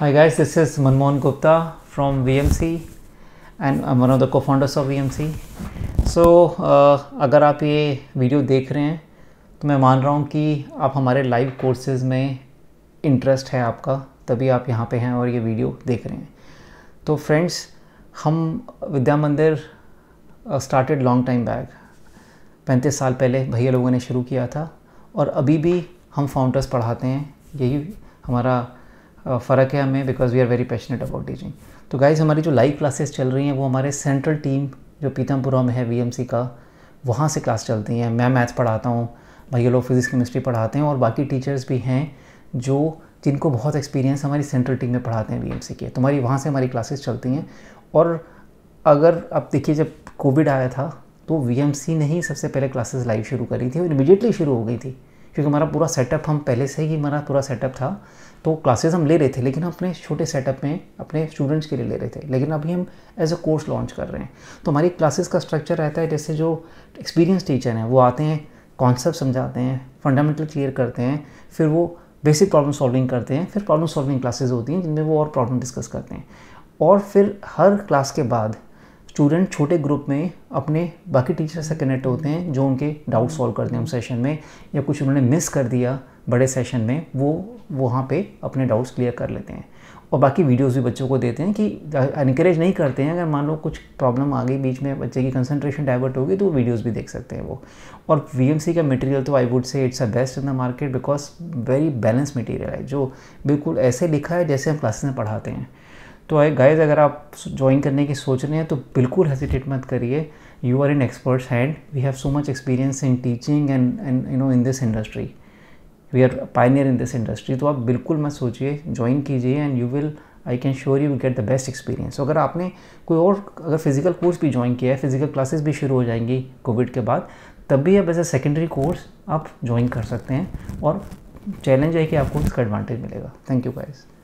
Hi guys, this is Manmohan Gupta from VMC and I'm one of the co-founders of VMC. So, uh, अगर आप ये video देख रहे हैं तो मैं मान रहा हूँ कि आप हमारे लाइव कोर्सेज में इंटरेस्ट है आपका तभी आप यहाँ पे हैं और ये वीडियो देख रहे हैं तो फ्रेंड्स हम विद्या मंदिर स्टार्टेड लॉन्ग टाइम बैक पैंतीस साल पहले भैया लोगों ने शुरू किया था और अभी भी हम फाउंडर्स पढ़ाते हैं यही हमारा फ़र्क है हमें because we are very passionate about teaching तो गाइज हमारी जो लाइव क्लासेस चल रही हैं वो हमारे सेंट्रल टीम जो पीतमपुरा में है वी का वहाँ से क्लास चलती हैं मैं मैथ्स पढ़ाता हूँ भैया लोग फिज़िक्स केमिस्ट्री पढ़ाते हैं और बाकी टीचर्स भी हैं जो जिनको बहुत एक्सपीरियंस हमारी सेंट्रल टीम में पढ़ाते हैं बी के तो तुम्हारी वहाँ से हमारी क्लासेस चलती हैं और अगर आप देखिए जब कोविड आया था तो वी ने ही सबसे पहले क्लासेस लाइव शुरू करी थी और इमीडिएटली शुरू हो गई थी क्योंकि हमारा पूरा सेटअप हम पहले से ही हमारा पूरा सेटअप था तो क्लासेस हम ले रहे थे लेकिन हम अपने छोटे सेटअप में अपने स्टूडेंट्स के लिए ले रहे थे लेकिन अभी हम एज अ कोर्स लॉन्च कर रहे हैं तो हमारी क्लासेस का स्ट्रक्चर रहता है जैसे जो एक्सपीरियंस टीचर हैं वो आते हैं कॉन्सेप्ट समझाते हैं फंडामेंटल क्लियर करते हैं फिर वो बेसिक प्रॉब्लम सॉल्विंग करते हैं फिर प्रॉब्लम सॉल्विंग क्लासेज होती हैं जिनमें वो और प्रॉब्लम डिस्कस करते हैं और फिर हर क्लास के बाद स्टूडेंट छोटे ग्रुप में अपने बाकी टीचर से कनेक्ट होते हैं जो उनके डाउट सॉल्व करते हैं उन सेशन में या कुछ उन्होंने मिस कर दिया बड़े सेशन में वो वहाँ पे अपने डाउट्स क्लियर कर लेते हैं और बाकी वीडियोस भी बच्चों को देते हैं कि इनक्रेज नहीं करते हैं अगर मान लो कुछ प्रॉब्लम आ गई बीच में बच्चे की कंसंट्रेशन डाइवर्ट होगी तो वो वीडियोज़ भी देख सकते हैं वो और वी का मटेरियल तो I would say it's a best in the market because very balance material है जो बिल्कुल ऐसे लिखा है जैसे हम क्लासेस में पढ़ाते हैं तो आई गाइज अगर आप ज्वाइन करने की सोच रहे हैं तो बिल्कुल हेजिटेट मत करिए you are in experts hand we have so much experience in teaching and and you know in this industry we are pioneer in this industry तो आप बिल्कुल मत सोचिए ज्वाइन कीजिए and you will I can sure you get the best experience अगर आपने कोई और अगर फिजिकल कोर्स भी ज्वाइन किया है फिजिकल क्लासेस भी शुरू हो जाएंगी कोविड के बाद तब भी आप एज अ सेकेंडरी कोर्स आप ज्वाइन कर सकते हैं और चैलेंज है कि आपको उसका एडवांटेज मिलेगा थैंक यू गाइज़